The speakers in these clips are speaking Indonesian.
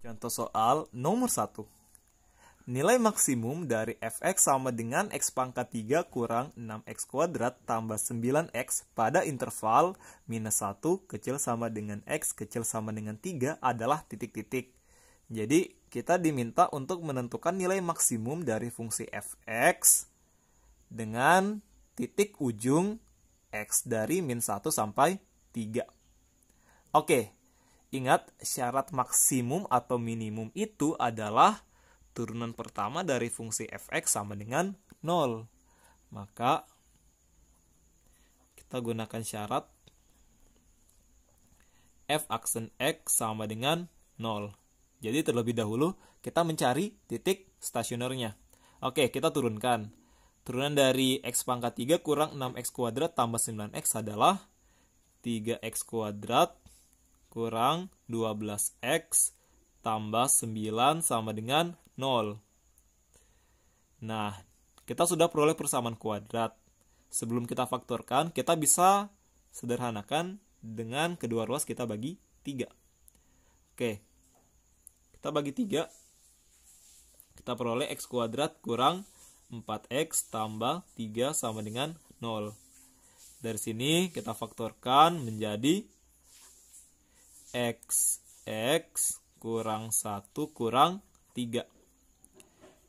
Contoh soal nomor 1. Nilai maksimum dari fx sama dengan x pangkat 3 kurang 6x kuadrat tambah 9x pada interval minus 1 kecil sama dengan x kecil sama dengan 3 adalah titik-titik. Jadi kita diminta untuk menentukan nilai maksimum dari fungsi fx dengan titik ujung x dari min 1 sampai 3. Oke, Ingat, syarat maksimum atau minimum itu adalah turunan pertama dari fungsi fx sama dengan 0. Maka kita gunakan syarat f aksen x sama dengan 0. Jadi terlebih dahulu kita mencari titik stasionernya. Oke, kita turunkan. Turunan dari x pangkat 3 kurang 6x kuadrat tambah 9x adalah 3x kuadrat kurang 12x tambah 9 sama dengan 0. Nah, kita sudah peroleh persamaan kuadrat. Sebelum kita faktorkan, kita bisa sederhanakan dengan kedua ruas kita bagi 3. Oke, kita bagi 3. Kita peroleh x kuadrat kurang 4x tambah 3 sama dengan 0. Dari sini kita faktorkan menjadi X X kurang 1 kurang 3.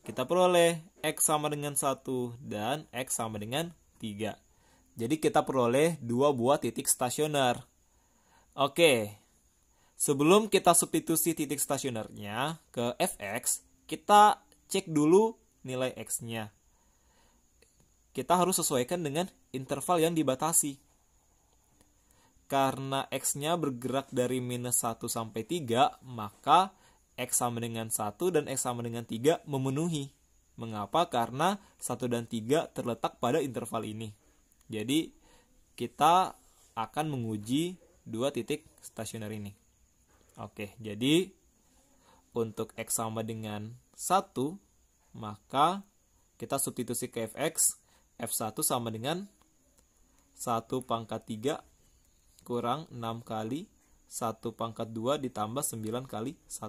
Kita peroleh X sama dengan 1 dan X sama dengan 3. Jadi kita peroleh dua buah titik stasioner. Oke, sebelum kita substitusi titik stasionernya ke fx, kita cek dulu nilai x-nya. Kita harus sesuaikan dengan interval yang dibatasi. Karena X-nya bergerak dari minus 1 sampai 3, maka X sama dengan 1 dan X sama dengan 3 memenuhi. Mengapa? Karena 1 dan 3 terletak pada interval ini. Jadi, kita akan menguji dua titik stasioner ini. Oke, jadi untuk X sama dengan 1, maka kita substitusi ke Fx, F1 sama dengan 1 pangkat 3 kurang 6 kali 1 pangkat 2 ditambah 9 kali 1.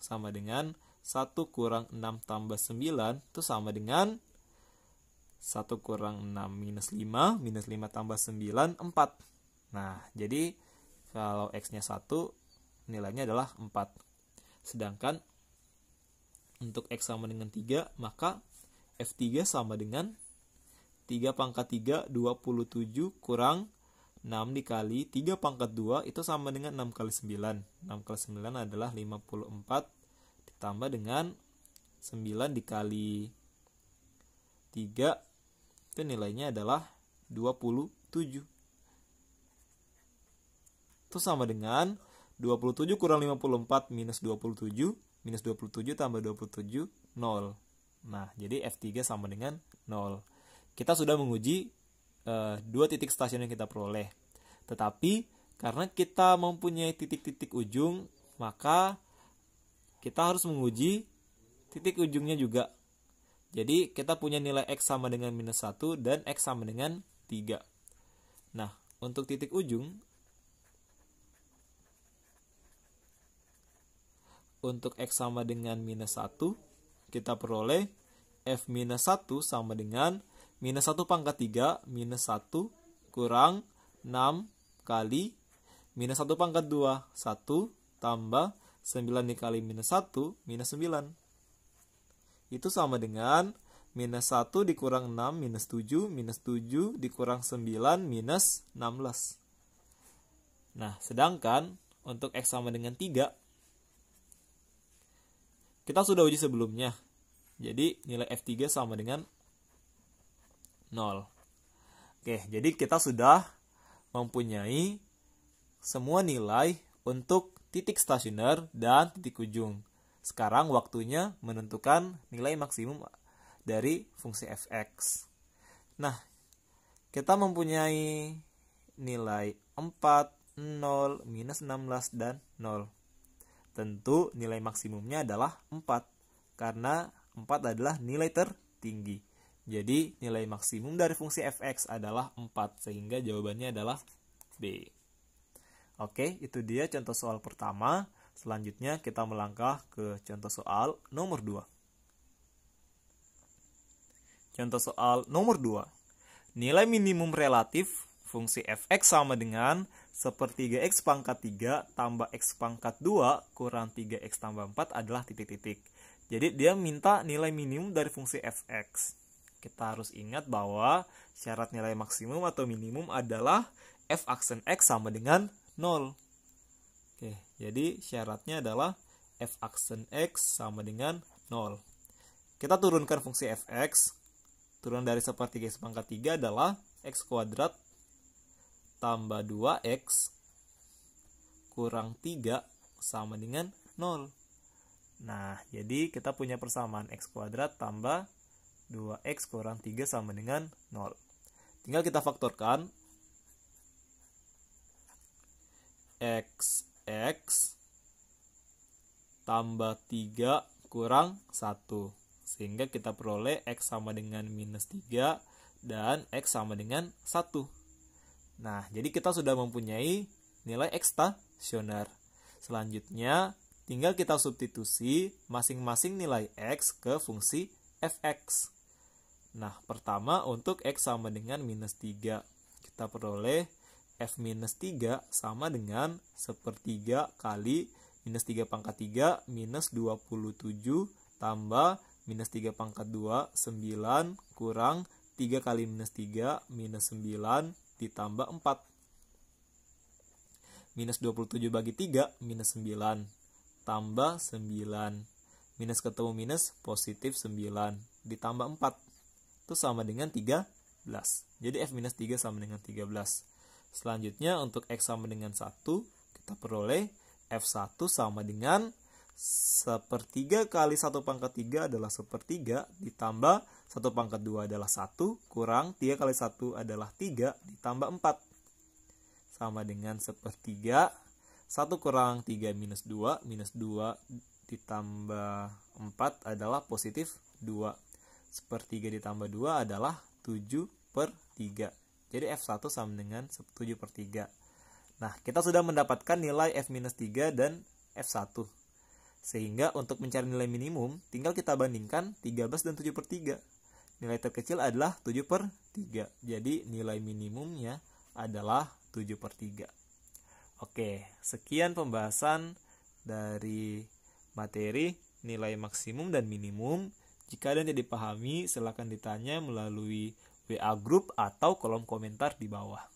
Sama dengan 1 kurang 6 tambah 9 itu sama dengan 1 kurang 6 minus 5, minus 5 tambah 9, 4. Nah, jadi kalau X-nya 1, nilainya adalah 4. Sedangkan untuk X sama dengan 3, maka F3 sama dengan 3 pangkat 3, 27 kurang 6 dikali 3 pangkat 2 itu sama dengan 6 kali 9. 6 kali 9 adalah 54 ditambah dengan 9 dikali 3 itu nilainya adalah 27. Itu sama dengan 27 kurang 54 minus 27 minus 27 tambah 27 0. Nah, jadi F3 sama dengan 0. Kita sudah menguji uh, dua titik stasiun yang kita peroleh. Tetapi karena kita mempunyai titik-titik ujung, maka kita harus menguji titik ujungnya juga. Jadi kita punya nilai X sama dengan minus 1 dan X sama dengan 3. Nah, untuk titik ujung, untuk X sama dengan minus 1, kita peroleh F minus 1 sama dengan Minus 1 pangkat 3, minus 1 kurang 6 kali minus 1 pangkat 2, 1 tambah 9 dikali minus 1, minus 9. Itu sama dengan minus 1 dikurang 6, minus 7, minus 7 dikurang 9, minus 16. Nah, sedangkan untuk X sama dengan 3, kita sudah uji sebelumnya. Jadi, nilai F3 sama dengan 0. Oke, jadi kita sudah mempunyai semua nilai untuk titik stasioner dan titik ujung. Sekarang waktunya menentukan nilai maksimum dari fungsi fx. Nah, kita mempunyai nilai 4, 0, minus 16, dan 0. Tentu nilai maksimumnya adalah 4, karena 4 adalah nilai tertinggi. Jadi nilai maksimum dari fungsi fx adalah 4 sehingga jawabannya adalah B. Oke, itu dia contoh soal pertama. Selanjutnya kita melangkah ke contoh soal nomor 2. Contoh soal nomor 2. Nilai minimum relatif fungsi fx sama dengan sepertiga x pangkat 3 tambah x pangkat 2 kurang 3x tambah 4 adalah titik-titik. Jadi dia minta nilai minimum dari fungsi fx. Kita harus ingat bahwa syarat nilai maksimum atau minimum adalah f aksen x sama dengan 0. Oke, jadi syaratnya adalah f aksen x sama dengan 0. Kita turunkan fungsi fx. Turun dari sepertiga pangkat 3 adalah x kuadrat tambah 2x kurang 3 sama dengan 0. Nah, jadi kita punya persamaan x kuadrat tambah 2x kurang 3 sama dengan 0 tinggal kita faktorkan x x tambah 3 kurang 1 sehingga kita peroleh x sama dengan minus 3 dan x sama dengan 1 nah jadi kita sudah mempunyai nilai x stasioner selanjutnya tinggal kita substitusi masing-masing nilai x ke fungsi fx. Nah, pertama untuk x sama dengan minus 3. Kita peroleh f minus 3 sama dengan sepertiga kali minus 3 pangkat 3 minus 27 tambah minus 3 pangkat 2, 9 kurang 3 kali minus 3 minus 9 ditambah 4. Minus 27 bagi 3 minus 9 tambah 9. Minus ketemu minus, positif 9. Ditambah 4. Itu sama dengan 13. Jadi F minus 3 sama dengan 13. Selanjutnya untuk X sama dengan 1, kita peroleh F1 sama dengan sepertiga kali 1 pangkat 3 adalah 1 3 ditambah 1 pangkat 2 adalah 1 kurang 3 kali 1 adalah 3 ditambah 4 sama dengan 1 3 1 kurang 3 minus 2 minus 2 ditambah 4 adalah positif 2 sepertiga ditambah 2 adalah 7 per 3 jadi F1 sama dengan 7 per 3 nah kita sudah mendapatkan nilai F-3 dan F1 sehingga untuk mencari nilai minimum tinggal kita bandingkan 13 dan 7 per 3 nilai terkecil adalah 7 per 3 jadi nilai minimumnya adalah 7 per 3 Oke, sekian pembahasan dari materi, nilai maksimum dan minimum. Jika ada yang tidak dipahami, silakan ditanya melalui WA group atau kolom komentar di bawah.